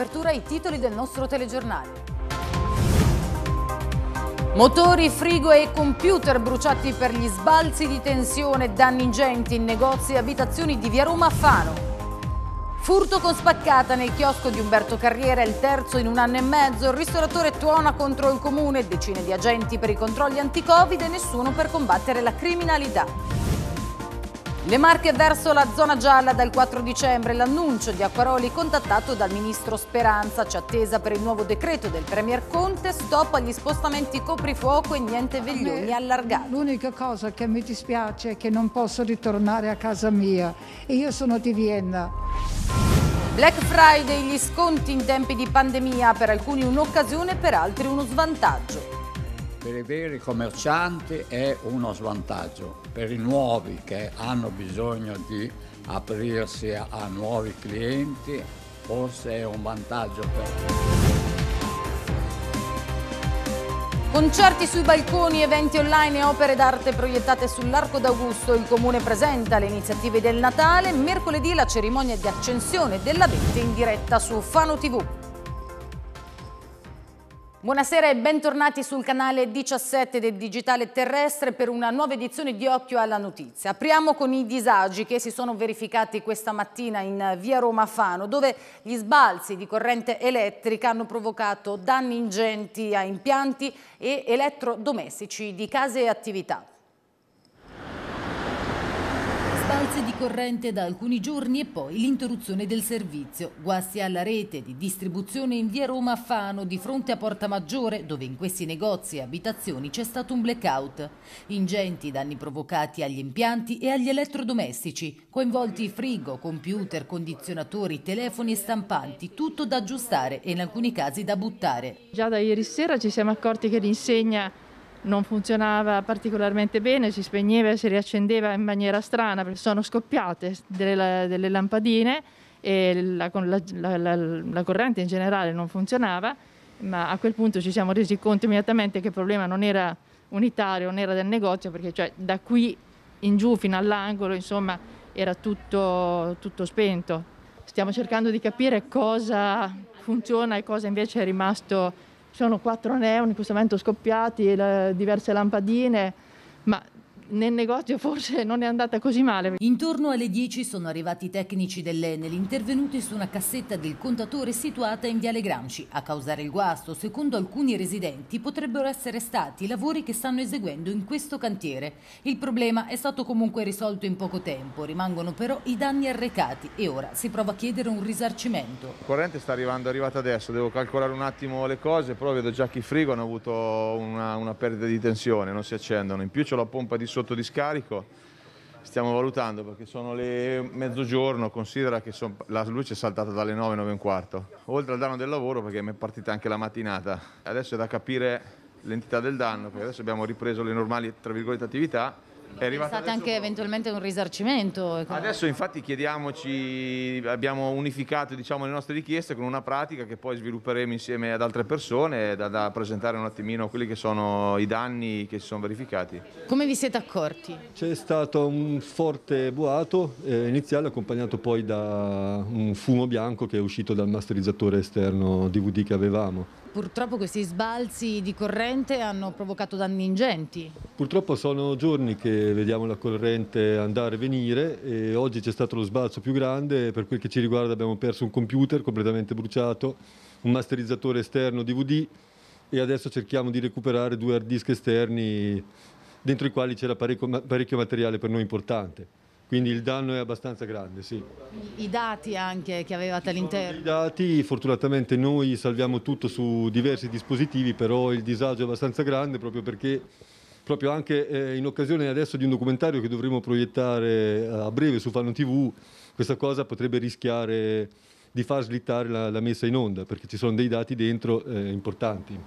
apertura i titoli del nostro telegiornale. Motori, frigo e computer bruciati per gli sbalzi di tensione, danni ingenti in negozi e abitazioni di via Roma a Fano. Furto con spaccata nel chiosco di Umberto Carriera, il terzo in un anno e mezzo, il ristoratore tuona contro il comune, decine di agenti per i controlli anticovid e nessuno per combattere la criminalità. Le Marche verso la zona gialla dal 4 dicembre, l'annuncio di Acquaroli contattato dal ministro Speranza, c'è attesa per il nuovo decreto del Premier Conte, stop agli spostamenti coprifuoco e niente veglioni allargati. L'unica cosa che mi dispiace è che non posso ritornare a casa mia e io sono di Vienna. Black Friday, gli sconti in tempi di pandemia, per alcuni un'occasione, per altri uno svantaggio per i veri commercianti è uno svantaggio, per i nuovi che hanno bisogno di aprirsi a, nuovi clienti forse è un vantaggio per loro. Concerti sui balconi, eventi online e opere d'arte proiettate sull'Arco d'Augusto. Il Comune presenta le iniziative del Natale. Mercoledì la cerimonia di accensione della vette in diretta su Fano TV. Buonasera e bentornati sul canale 17 del Digitale Terrestre per una nuova edizione di Occhio alla Notizia. Apriamo con i disagi che si sono verificati questa mattina in via Roma Fano, dove gli sbalzi di corrente elettrica hanno provocato danni ingenti a impianti e elettrodomestici di case e attività. corrente da alcuni giorni e poi l'interruzione del servizio. Guasti alla rete di distribuzione in via Roma a Fano di fronte a Porta Maggiore dove in questi negozi e abitazioni c'è stato un blackout. Ingenti danni provocati agli impianti e agli elettrodomestici, coinvolti frigo, computer, condizionatori, telefoni e stampanti, tutto da aggiustare e in alcuni casi da buttare. Già da ieri sera ci siamo accorti che l'insegna non funzionava particolarmente bene, si spegneva e si riaccendeva in maniera strana perché sono scoppiate delle, delle lampadine e la, la, la, la, corrente in generale non funzionava, ma a quel punto ci siamo resi conto immediatamente che il problema non era unitario, non era del negozio, perché cioè, da qui in giù fino all'angolo insomma era tutto, tutto spento. Stiamo cercando di capire cosa funziona e cosa invece è rimasto sono quattro neon in questo momento scoppiati, diverse lampadine, ma nel negozio forse non è andata così male. Intorno alle 10 sono arrivati i tecnici dell'Enel intervenuti su una cassetta del contatore situata in Viale Gramsci. A causare il guasto, secondo alcuni residenti, potrebbero essere stati i lavori che stanno eseguendo in questo cantiere. Il problema è stato comunque risolto in poco tempo, rimangono però i danni arrecati e ora si prova a chiedere un risarcimento. Il corrente sta arrivando, è arrivata adesso, devo calcolare un attimo le cose, però vedo già che i frigo hanno avuto una, una perdita di tensione, non si accendono, in più c'è la pompa di sopra sotto di scarico. stiamo valutando perché sono le mezzogiorno, considera che son, la luce è saltata dalle 9, 9 e un quarto, oltre al danno del lavoro perché mi è partita anche la mattinata. Adesso è da capire l'entità del danno, perché adesso abbiamo ripreso le normali attività, è Pensate anche un... eventualmente un risarcimento. Eh, adesso infatti chiediamoci, abbiamo unificato diciamo, le nostre richieste con una pratica che poi svilupperemo insieme ad altre persone da, da presentare un attimino quelli che sono i danni che si sono verificati. Come vi siete accorti? C'è stato un forte boato eh, iniziale accompagnato poi da un fumo bianco che è uscito dal masterizzatore esterno DVD che avevamo purtroppo questi sbalzi di corrente hanno provocato danni ingenti. Purtroppo sono giorni che vediamo la corrente andare e venire e oggi c'è stato lo sbalzo più grande, per quel che ci riguarda abbiamo perso un computer completamente bruciato, un masterizzatore esterno DVD e adesso cerchiamo di recuperare due hard disk esterni dentro i quali c'era parecchio, parecchio materiale per noi importante quindi il danno è abbastanza grande, sì. I dati anche che avevate all'interno? I dati, fortunatamente noi salviamo tutto su diversi dispositivi, però il disagio è abbastanza grande proprio perché proprio anche eh, in occasione adesso di un documentario che dovremo proiettare eh, a breve su Fanno TV, questa cosa potrebbe rischiare di far slittare la, la, messa in onda, perché ci sono dei dati dentro eh, importanti.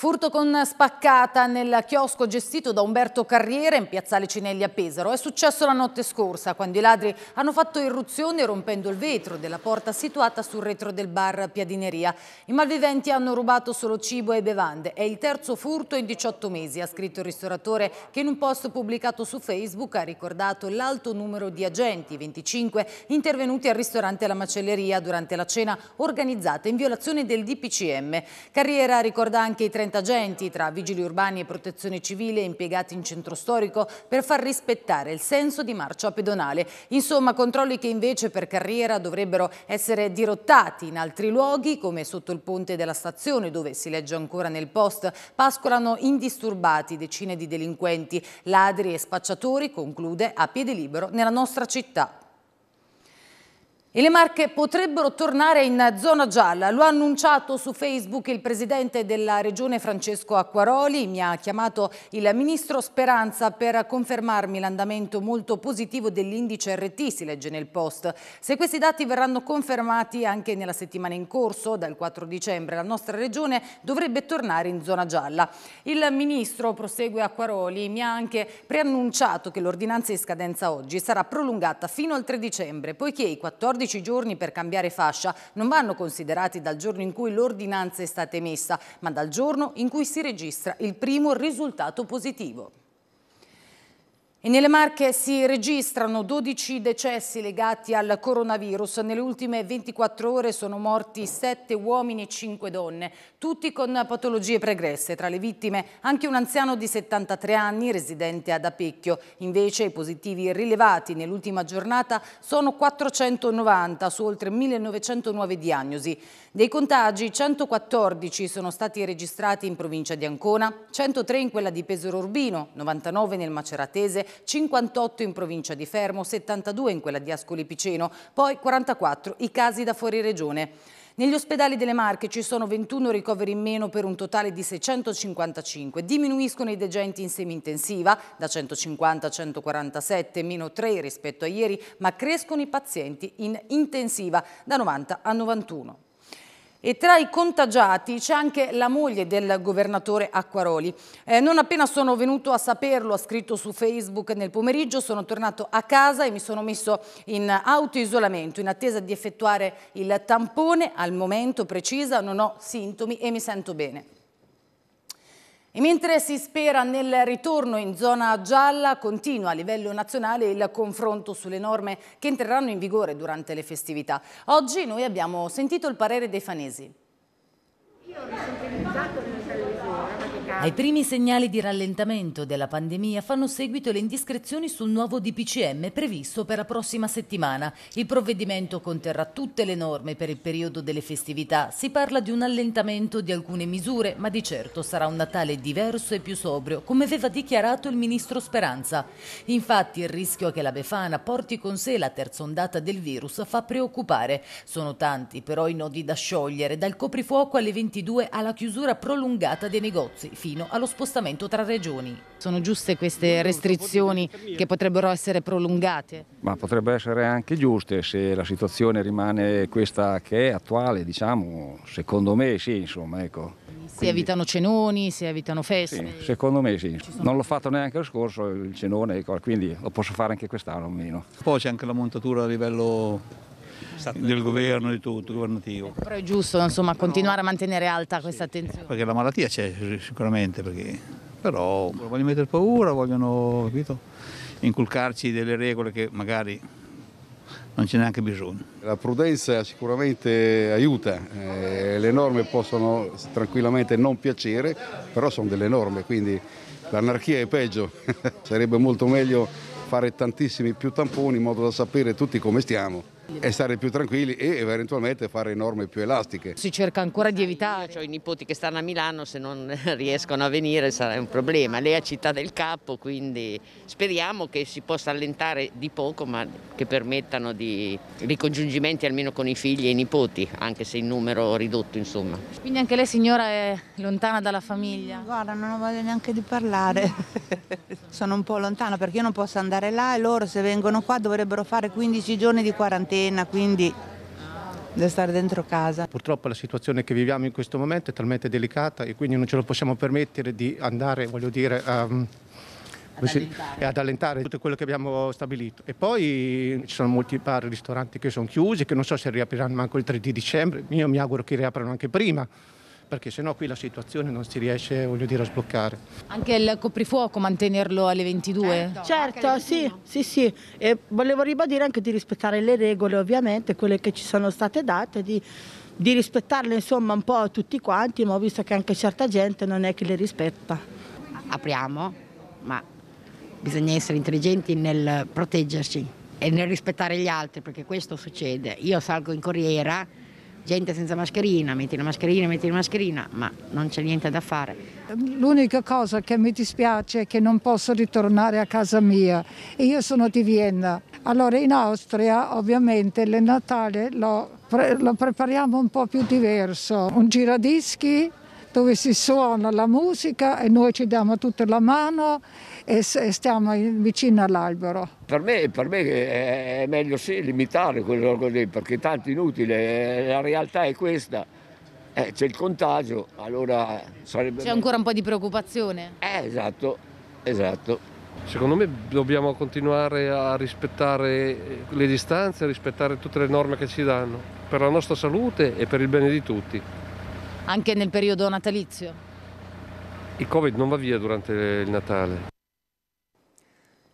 Furto con spaccata nel chiosco gestito da Umberto Carriera in piazzale Cinelli a Pesaro. È successo la notte scorsa quando i ladri hanno fatto irruzione rompendo il vetro della porta situata sul retro del bar Piadineria. I malviventi hanno rubato solo cibo e bevande. È il terzo furto in 18 mesi, ha scritto il ristoratore che in un post pubblicato su Facebook ha ricordato l'alto numero di agenti, 25, intervenuti al ristorante La Macelleria durante la cena organizzata in violazione del DPCM. Carriera ricorda anche i 30 30 agenti tra vigili urbani e protezione civile impiegati in centro storico per far rispettare il senso di marcia pedonale. Insomma, controlli che invece per carriera dovrebbero essere dirottati in altri luoghi come sotto il ponte della stazione dove si legge ancora nel post pascolano indisturbati decine di delinquenti, ladri e spacciatori, conclude, a piede libero nella nostra città. E le Marche potrebbero tornare in zona gialla, lo ha annunciato su Facebook il presidente della regione Francesco Acquaroli, mi ha chiamato il ministro Speranza per confermarmi l'andamento molto positivo dell'indice RT, si legge nel post. Se questi dati verranno confermati anche nella settimana in corso, dal 4 dicembre, la nostra regione dovrebbe tornare in zona gialla. Il ministro, prosegue Acquaroli, mi ha anche preannunciato che l'ordinanza in scadenza oggi sarà prolungata fino al 3 dicembre, poiché i 14 14 giorni per cambiare fascia non vanno considerati dal giorno in cui l'ordinanza è stata emessa, ma dal giorno in cui si registra il primo risultato positivo. E nelle Marche si registrano 12 decessi legati al coronavirus. Nelle ultime 24 ore sono morti 7 uomini e 5 donne, tutti con patologie pregresse. Tra le vittime anche un anziano di 73 anni residente ad Apecchio. Invece i positivi rilevati nell'ultima giornata sono 490 su oltre 1900 nuove diagnosi. Dei contagi 114 sono stati registrati in provincia di Ancona, 103 in quella di Pesaro Urbino, 99 nel Maceratese 58 in provincia di Fermo, 72 in quella di Ascoli Piceno, poi 44 i casi da fuori regione. Negli ospedali delle Marche ci sono 21 ricoveri in meno per un totale di 655. Diminuiscono i degenti in semi-intensiva da 150 a 147, meno 3 rispetto a ieri, ma crescono i pazienti in intensiva da 90 a 91. E tra i contagiati c'è anche la moglie del governatore Acquaroli. Eh, non appena sono venuto a saperlo, ha scritto su Facebook nel pomeriggio, sono tornato a casa e mi sono messo in autoisolamento in attesa di effettuare il tampone. Al momento precisa non ho sintomi e mi sento bene. E mentre si spera nel ritorno in zona gialla, continua a livello nazionale il confronto sulle norme che entreranno in vigore durante le festività. Oggi noi abbiamo sentito il parere dei fanesi. Io ho sempre ai primi segnali di rallentamento della pandemia fanno seguito le indiscrezioni sul nuovo DPCM previsto per la prossima settimana. Il provvedimento conterrà tutte le norme per il periodo delle festività. Si parla di un allentamento di alcune misure, ma di certo sarà un Natale diverso e più sobrio, come aveva dichiarato il ministro Speranza. Infatti il rischio che la Befana porti con sé la terza ondata del virus fa preoccupare. Sono tanti però i nodi da sciogliere, dal coprifuoco alle 22 alla chiusura prolungata dei negozi fino allo spostamento tra regioni. Sono giuste queste restrizioni che potrebbero essere prolungate? Ma potrebbero essere anche giuste se la situazione rimane questa che è attuale, diciamo, secondo me sì, insomma, ecco. Si evitano cenoni, si evitano feste? Sì, secondo me sì. Non l'ho fatto neanche lo scorso il cenone, ecco, quindi lo posso fare anche quest'anno almeno. Poi c'è anche la montatura a livello Esatto. del governo di tutto, governativo. Però è giusto insomma, continuare a mantenere alta questa attenzione. Perché la malattia c'è sicuramente, perché... però vogliono mettere paura, vogliono capito, inculcarci delle regole che magari non c'è neanche bisogno. La prudenza sicuramente aiuta, eh, le norme possono tranquillamente non piacere, però sono delle norme, quindi l'anarchia è peggio, sarebbe molto meglio fare tantissimi più tamponi in modo da sapere tutti come stiamo e stare più tranquilli e eventualmente fare norme più elastiche. Si cerca ancora di evitare. Ho i nipoti che stanno a Milano, se non riescono a venire sarà un problema. Lei è a Città del Capo, quindi speriamo che si possa allentare di poco, ma che permettano di ricongiungimenti almeno con i figli e i nipoti, anche se in numero ridotto insomma. Quindi anche lei signora è lontana dalla famiglia? Guarda, non ho voglia neanche di parlare. Sono un po' lontana perché io non posso andare là e loro se vengono qua dovrebbero fare 15 giorni di quarantena quarantena, quindi da stare dentro casa. Purtroppo la situazione che viviamo in questo momento è talmente delicata e quindi non ce lo possiamo permettere di andare, voglio dire, a, ehm, ad, allentare. ad allentare tutto quello che abbiamo stabilito. E poi ci sono molti bar e ristoranti che sono chiusi, che non so se riapriranno manco il 3 di dicembre, io mi auguro che riaprano anche prima perché sennò qui la situazione non si riesce dire, a sbloccare. Anche il coprifuoco mantenerlo alle 22? Certo, certo sì, sì, sì. E volevo ribadire anche di rispettare le regole ovviamente, quelle che ci sono state date, di, di rispettarle insomma un po' a tutti quanti, ma ho visto che anche certa gente non è che le rispetta. Apriamo, ma bisogna essere intelligenti nel proteggersi e nel rispettare gli altri, perché questo succede. Io salgo in corriera gente senza mascherina, metti la mascherina, metti la mascherina, ma non c'è niente da fare. L'unica cosa che mi dispiace è che non posso ritornare a casa mia e io sono di Vienna. Allora in Austria ovviamente il Natale lo, pre lo prepariamo un po' più diverso, un giradischi dove si suona la musica e noi ci diamo tutta la mano e stiamo vicino all'albero. Per me, per me è meglio sì limitare quello così, perché tanto è inutile, eh, la realtà è questa. Eh, c'è il contagio, allora sarebbe... C'è ancora un po' di preoccupazione. Eh, esatto, esatto. Secondo me dobbiamo continuare a rispettare eh, le distanze, a rispettare tutte le norme che ci danno, per la nostra salute e per il bene di tutti anche nel periodo natalizio? Il Covid non va via durante il Natale.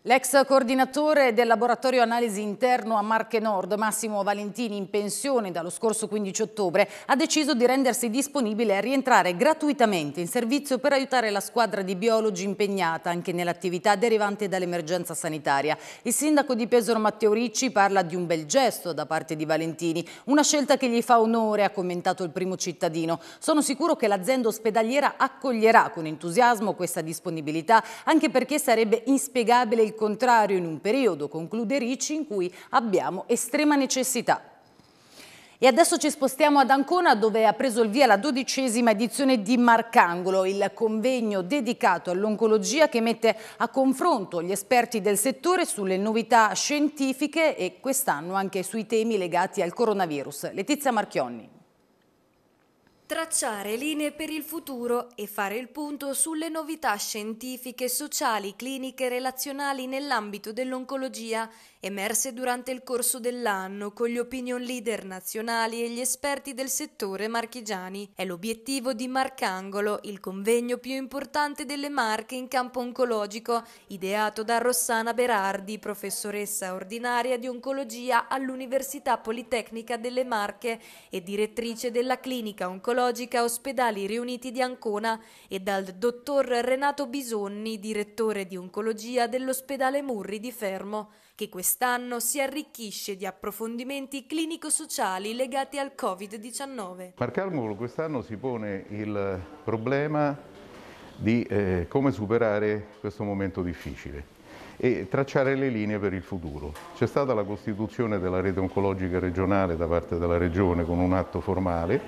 L'ex coordinatore del laboratorio analisi interno a Marche Nord, Massimo Valentini, in pensione dallo scorso 15 ottobre, ha deciso di rendersi disponibile a rientrare gratuitamente in servizio per aiutare la squadra di biologi impegnata anche nell'attività derivante dall'emergenza sanitaria. Il sindaco di Pesaro Matteo Ricci parla di un bel gesto da parte di Valentini, una scelta che gli fa onore, ha commentato il primo cittadino. Sono sicuro che l'azienda ospedaliera accoglierà con entusiasmo questa disponibilità, anche perché sarebbe inspiegabile il contrario in un periodo, conclude Ricci, in cui abbiamo estrema necessità. E adesso ci spostiamo ad Ancona dove ha preso il via la dodicesima edizione di Marcangolo, il convegno dedicato all'oncologia che mette a confronto gli esperti del settore sulle novità scientifiche e quest'anno anche sui temi legati al coronavirus. Letizia Marchionni. Tracciare linee per il futuro e fare il punto sulle novità scientifiche, sociali, cliniche, e relazionali nell'ambito dell'oncologia emerse durante il corso dell'anno con gli opinion leader nazionali e gli esperti del settore marchigiani. È l'obiettivo di Marcangolo, il convegno più importante delle Marche in campo oncologico, ideato da Rossana Berardi, professoressa ordinaria di oncologia all'Università Politecnica delle Marche e direttrice della clinica oncologica Ospedali Riuniti di Ancona e dal dottor Renato Bisogni, direttore di oncologia dell'ospedale Murri di Fermo che quest'anno si arricchisce di approfondimenti clinico-sociali legati al Covid-19. Marcarmolo quest'anno si pone il problema di eh, come superare questo momento difficile e tracciare le linee per il futuro. C'è stata la costituzione della rete oncologica regionale da parte della Regione con un atto formale.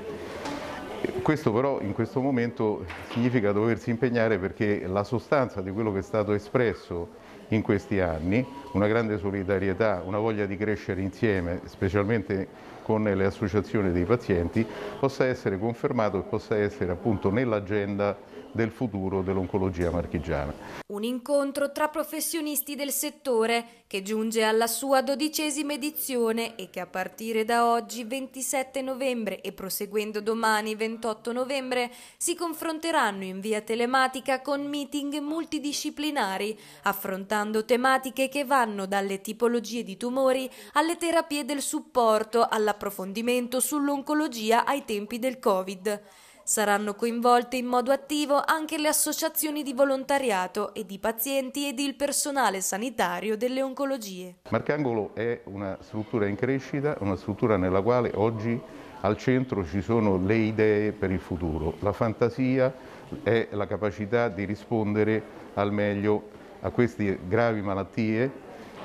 Questo però in questo momento significa doversi impegnare perché la sostanza di quello che è stato espresso in questi anni, una grande solidarietà, una voglia di crescere insieme, specialmente con le associazioni dei pazienti, possa essere confermato e possa essere appunto nell'agenda del futuro dell'oncologia marchigiana. Un incontro tra professionisti del settore che giunge alla sua dodicesima edizione e che a partire da oggi 27 novembre e proseguendo domani 28 novembre si confronteranno in via telematica con meeting multidisciplinari affrontando tematiche che vanno dalle tipologie di tumori alle terapie del supporto all'approfondimento sull'oncologia ai tempi del Covid. Saranno coinvolte in modo attivo anche le associazioni di volontariato e di pazienti ed il personale sanitario delle oncologie. Marcangolo è una struttura in crescita, una struttura nella quale oggi al centro ci sono le idee per il futuro. La fantasia è la capacità di rispondere al meglio a queste gravi malattie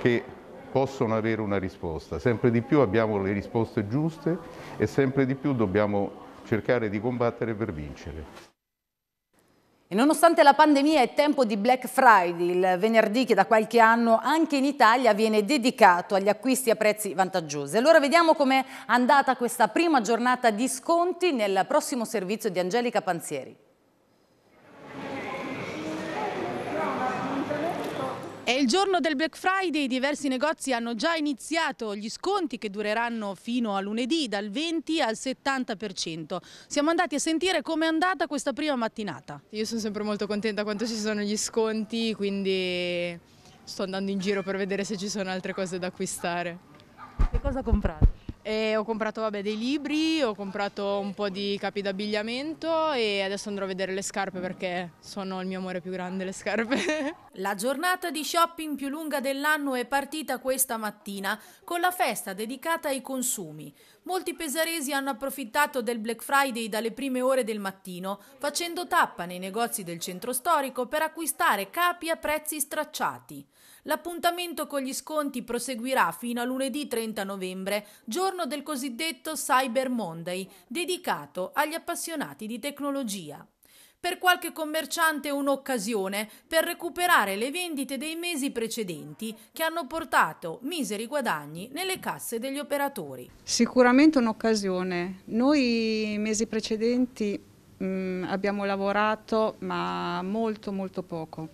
che possono avere una risposta. Sempre di più abbiamo le risposte giuste e sempre di più dobbiamo cercare di combattere per vincere. E nonostante la pandemia è tempo di Black Friday, il venerdì che da qualche anno anche in Italia viene dedicato agli acquisti a prezzi vantaggiosi. Allora vediamo com'è andata questa prima giornata di sconti nel prossimo servizio di Angelica Panzieri. È il giorno del Black Friday, diversi negozi hanno già iniziato gli sconti che dureranno fino a lunedì dal 20 al 70%. Siamo andati a sentire com'è andata questa prima mattinata. Io sono sempre molto contenta quando ci sono gli sconti, quindi sto andando in giro per vedere se ci sono altre cose da acquistare. Che cosa comprate? E ho comprato vabbè, dei libri, ho comprato un po' di capi d'abbigliamento e adesso andrò a vedere le scarpe perché sono il mio amore più grande, le scarpe. La giornata di shopping più lunga dell'anno è partita questa mattina con la festa dedicata ai consumi. Molti pesaresi hanno approfittato del Black Friday dalle prime ore del mattino, facendo tappa nei negozi del centro storico per acquistare capi a prezzi stracciati. L'appuntamento con gli sconti proseguirà fino a lunedì 30 novembre, giorno del cosiddetto Cyber Monday, dedicato agli appassionati di tecnologia per qualche commerciante un'occasione per recuperare le vendite dei mesi precedenti che hanno portato miseri guadagni nelle casse degli operatori. Sicuramente un'occasione. Noi mesi precedenti mh, mm, abbiamo lavorato ma molto molto poco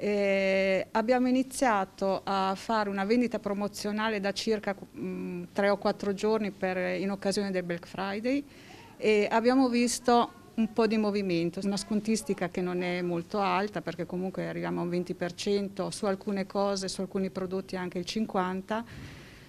eh, abbiamo iniziato a fare una vendita promozionale da circa mh, mm, 3 o quattro giorni per, in occasione del Black Friday e abbiamo visto un po' di movimento, una scontistica che non è molto alta perché comunque arriviamo a un 20%, su alcune cose, su alcuni prodotti anche il 50%,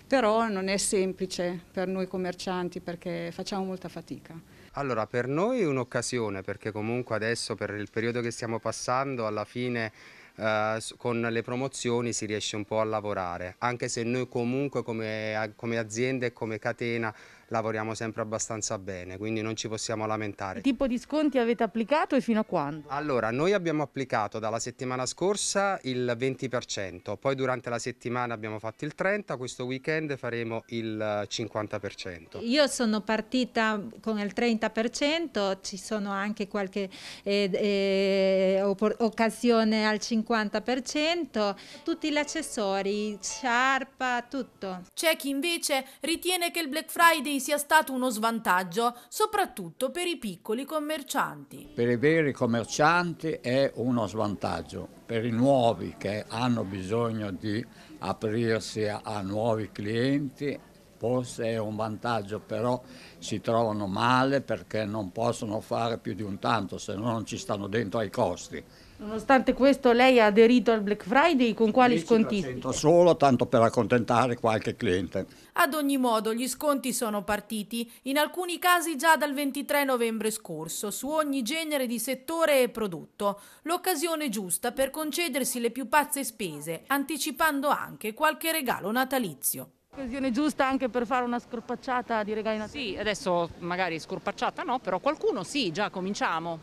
però non è semplice per noi commercianti perché facciamo molta fatica. Allora, per noi è un'occasione perché comunque adesso per il periodo che stiamo passando alla fine eh, con le promozioni si riesce un po' a lavorare, anche se noi comunque come, come azienda e come catena lavoriamo sempre abbastanza bene, quindi non ci possiamo lamentare. Che tipo di sconti avete applicato e fino a quando? Allora, noi abbiamo applicato dalla settimana scorsa il 20%, poi durante la settimana abbiamo fatto il 30%, questo weekend faremo il 50%. Io sono partita con il 30%, ci sono anche qualche eh, eh, occasione al 50%, tutti gli accessori, sciarpa, tutto. C'è chi invece ritiene che il Black Friday sia stato uno svantaggio, soprattutto per i piccoli commercianti. Per i veri commercianti è uno svantaggio, per i nuovi che hanno bisogno di aprirsi a, nuovi clienti forse è un vantaggio, però si trovano male perché non possono fare più di un tanto se no non ci stanno dentro ai costi. Nonostante questo lei ha aderito al Black Friday con quali sconti? Solo tanto per accontentare qualche cliente. Ad ogni modo gli sconti sono partiti, in alcuni casi già dal 23 novembre scorso, su ogni genere di settore e prodotto. L'occasione giusta per concedersi le più pazze spese, anticipando anche qualche regalo natalizio. L'occasione giusta anche per fare una scorpacciata di regali natalizi? Sì, adesso magari scorpacciata no, però qualcuno sì, già cominciamo.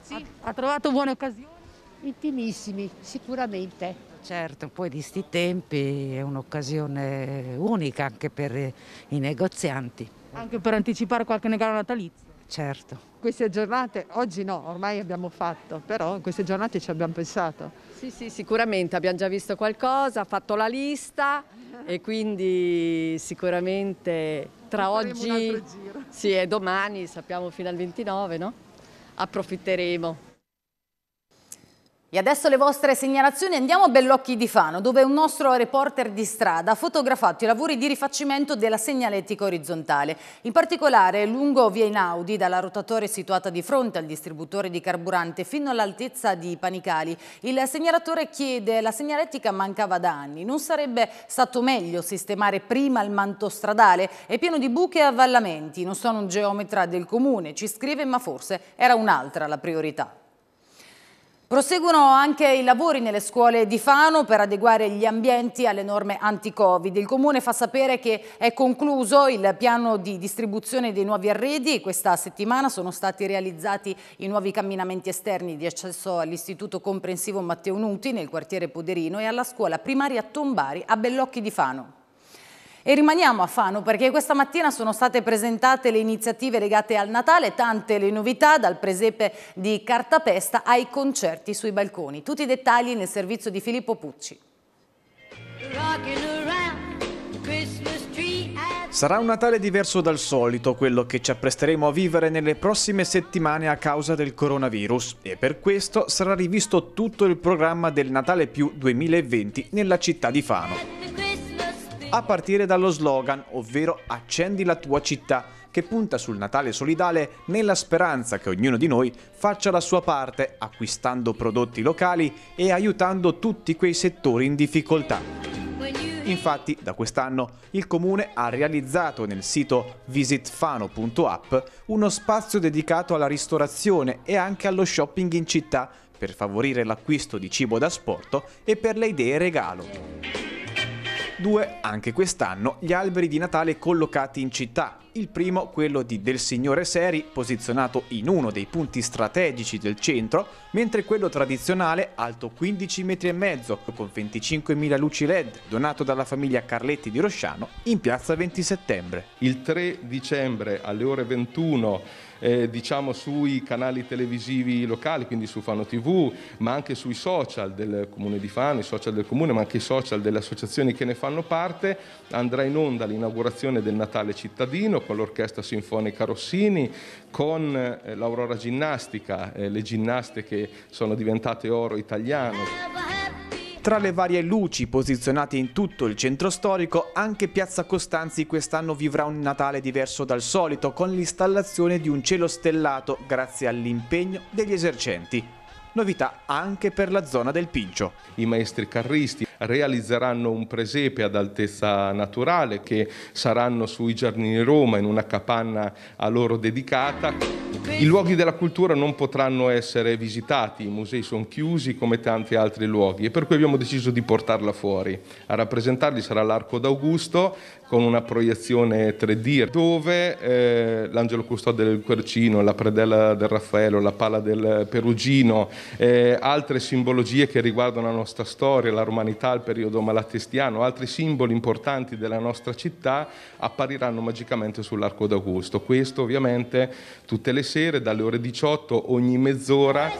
Sì. Ha, ha trovato buone occasioni? intimissimi sicuramente. Certo, poi di sti tempi è un'occasione unica anche per i negozianti. Anche per anticipare qualche regalo natalizio. Certo. Queste giornate, oggi no, ormai abbiamo fatto, però in queste giornate ci abbiamo pensato. Sì, sì, sicuramente abbiamo già visto qualcosa, fatto la lista e quindi sicuramente tra oggi sì, e domani, sappiamo fino al 29, no? Approfitteremo. E adesso le vostre segnalazioni andiamo a Bellocchi di Fano, dove un nostro reporter di strada ha fotografato i lavori di rifacimento della segnaletica orizzontale. In particolare lungo via Inaudi, dalla rotatore situata di fronte al distributore di carburante fino all'altezza di Panicali, il segnalatore chiede la segnaletica mancava da anni. Non sarebbe stato meglio sistemare prima il manto stradale? È pieno di buche e avvallamenti. Non sono un geometra del comune, ci scrive, ma forse era un'altra la priorità. Proseguono anche i lavori nelle scuole di Fano per adeguare gli ambienti alle norme anti-Covid. Il Comune fa sapere che è concluso il piano di distribuzione dei nuovi arredi. Questa settimana sono stati realizzati i nuovi camminamenti esterni di accesso all'Istituto Comprensivo Matteo Nuti nel quartiere Poderino e alla scuola primaria Tombari a Bellocchi di Fano. E rimaniamo a Fano perché questa mattina sono state presentate le iniziative legate al Natale, tante le novità dal presepe di Cartapesta ai concerti sui balconi. Tutti i dettagli nel servizio di Filippo Pucci. Sarà un Natale diverso dal solito, quello che ci appresteremo a vivere nelle prossime settimane a causa del coronavirus e per questo sarà rivisto tutto il programma del Natale più 2020 nella città di Fano a partire dallo slogan, ovvero Accendi la tua città, che punta sul Natale solidale nella speranza che ognuno di noi faccia la sua parte acquistando prodotti locali e aiutando tutti quei settori in difficoltà. Infatti, da quest'anno il comune ha realizzato nel sito visitfano.app uno spazio dedicato alla ristorazione e anche allo shopping in città per favorire l'acquisto di cibo da sporto e per le idee regalo. Due, anche quest'anno, gli alberi di Natale collocati in città. Il primo, quello di Del Signore Seri, posizionato in uno dei punti strategici del centro, mentre quello tradizionale, alto 15,5 m, con 25.000 luci LED, donato dalla famiglia Carletti di Rosciano, in piazza 20 settembre. Il 3 dicembre alle ore 21 eh, diciamo sui canali televisivi locali, quindi su Fano TV, ma anche sui social del comune di Fano, i social del comune, ma anche i social delle associazioni che ne fanno parte. Andrà in onda l'inaugurazione del Natale cittadino con l'Orchestra Sinfonica Rossini, con eh, l'Aurora Ginnastica, eh, le ginnaste che sono diventate oro italiano. Tra le varie luci posizionate in tutto il centro storico, anche Piazza Costanzi quest'anno vivrà un Natale diverso dal solito con l'installazione di un cielo stellato grazie all'impegno degli esercenti. Novità anche per la zona del Pincio. I maestri carristi realizzeranno un presepe ad altezza naturale che saranno sui giardini di Roma in una capanna a loro dedicata. I luoghi della cultura non potranno essere visitati, i musei sono chiusi come tanti altri luoghi e per cui abbiamo deciso di portarla fuori. A rappresentarli sarà l'Arco d'Augusto con una proiezione 3D dove eh, l'Angelo Custode del Quercino, la predella del Raffaello, la pala del Perugino, eh, altre simbologie che riguardano la nostra storia, la romanità, il periodo malatestiano, altri simboli importanti della nostra città appariranno magicamente sull'Arco d'Augusto. Questo ovviamente tutte le sere dalle ore 18 ogni mezz'ora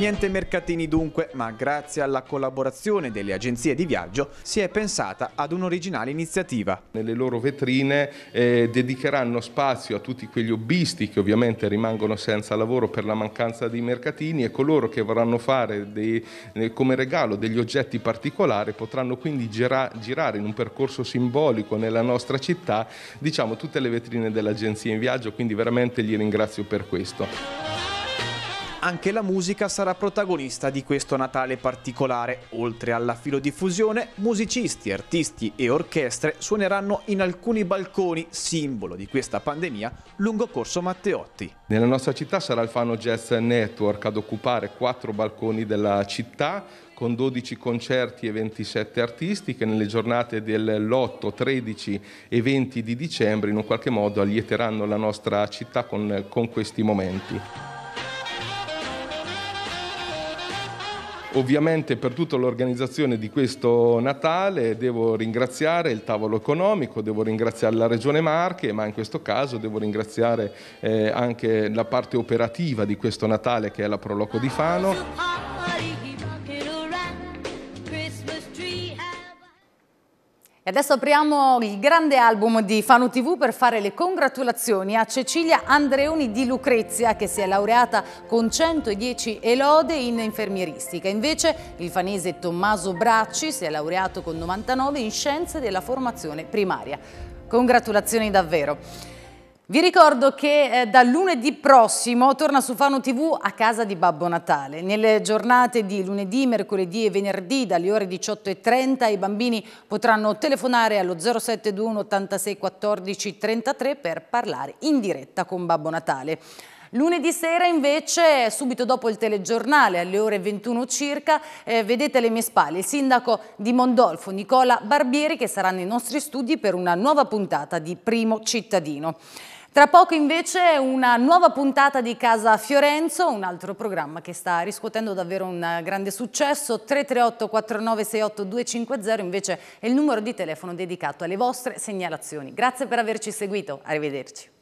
Niente mercatini dunque, ma grazie alla collaborazione delle agenzie di viaggio si è pensata ad un'originale iniziativa. Nelle loro vetrine eh, dedicheranno spazio a tutti quegli hobbisti che ovviamente rimangono senza lavoro per la mancanza dei mercatini e coloro che vorranno fare dei, eh, come regalo degli oggetti particolari potranno quindi gira, girare in un percorso simbolico nella nostra città diciamo tutte le vetrine dell'agenzia in viaggio, quindi veramente gli ringrazio per questo anche la musica sarà protagonista di questo Natale particolare. Oltre alla filodiffusione, musicisti, artisti e orchestre suoneranno in alcuni balconi, simbolo di questa pandemia, lungo Corso Matteotti. Nella nostra città sarà il Fano Jazz Network ad occupare quattro balconi della città con 12 concerti e 27 artisti che nelle giornate dell'8, 13 e 20 di dicembre in un qualche modo allieteranno la nostra città con, con questi momenti. Ovviamente per tutta l'organizzazione di questo Natale devo ringraziare il tavolo economico, devo ringraziare la Regione Marche, ma in questo caso devo ringraziare eh, anche la parte operativa di questo Natale che è la Proloco di Fano. adesso apriamo il grande album di Fano TV per fare le congratulazioni a Cecilia Andreoni di Lucrezia che si è laureata con 110 elode in infermieristica. Invece il fanese Tommaso Bracci si è laureato con 99 in scienze della formazione primaria. Congratulazioni davvero. Vi ricordo che eh, da lunedì prossimo torna su Fano TV a casa di Babbo Natale. Nelle giornate di lunedì, mercoledì e venerdì dalle ore 18.30 i bambini potranno telefonare allo 0721 86 14 33 per parlare in diretta con Babbo Natale. Lunedì sera invece, subito dopo il telegiornale, alle ore 21 circa, eh, vedete alle mie spalle il sindaco di Mondolfo, Nicola Barbieri, che sarà nei nostri studi per una nuova puntata di Primo Cittadino. Tra poco invece una nuova puntata di Casa Fiorenzo, un altro programma che sta riscuotendo davvero un grande successo, 338 4968 250 invece è il numero di telefono dedicato alle vostre segnalazioni. Grazie per averci seguito, arrivederci.